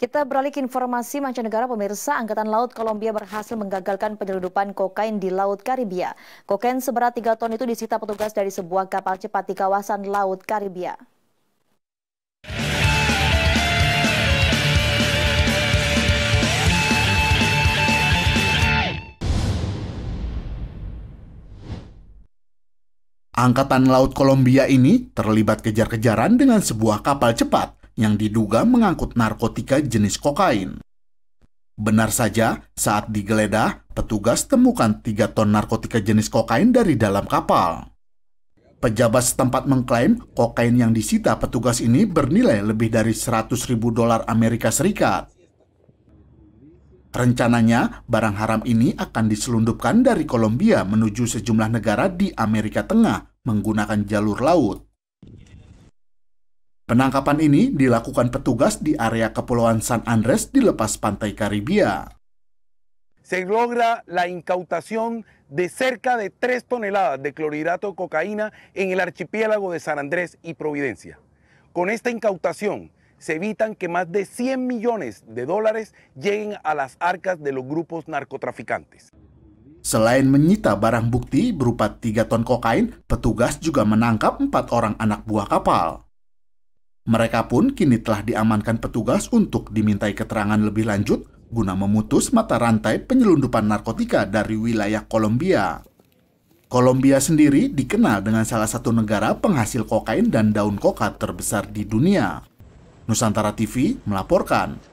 Kita beralih ke informasi mancanegara pemirsa, Angkatan Laut Kolombia berhasil menggagalkan penyeludupan kokain di Laut Karibia. Kokain seberat 3 ton itu disita petugas dari sebuah kapal cepat di kawasan Laut Karibia. Angkatan Laut Kolombia ini terlibat kejar-kejaran dengan sebuah kapal cepat yang diduga mengangkut narkotika jenis kokain. Benar saja, saat digeledah, petugas temukan 3 ton narkotika jenis kokain dari dalam kapal. Pejabat setempat mengklaim kokain yang disita petugas ini bernilai lebih dari 100 ribu dolar Amerika Serikat. Rencananya, barang haram ini akan diselundupkan dari Kolombia menuju sejumlah negara di Amerika Tengah menggunakan jalur laut. Penangkapan ini dilakukan petugas di area Kepulauan San Andres di lepas pantai Karibia. Se logra la incautación de cerca de 3 toneladas de clorhidrato de cocaína en el archipiélago de San Andrés y Providencia. Con esta incautación se evitan que más de 100 millones de dólares lleguen a las arcas de los grupos narcotraficantes. Selain menyita barang bukti berupa 3 ton kokain, petugas juga menangkap 4 orang anak buah kapal. Mereka pun kini telah diamankan petugas untuk dimintai keterangan lebih lanjut guna memutus mata rantai penyelundupan narkotika dari wilayah Kolombia. Kolombia sendiri dikenal dengan salah satu negara penghasil kokain dan daun koka terbesar di dunia. Nusantara TV melaporkan.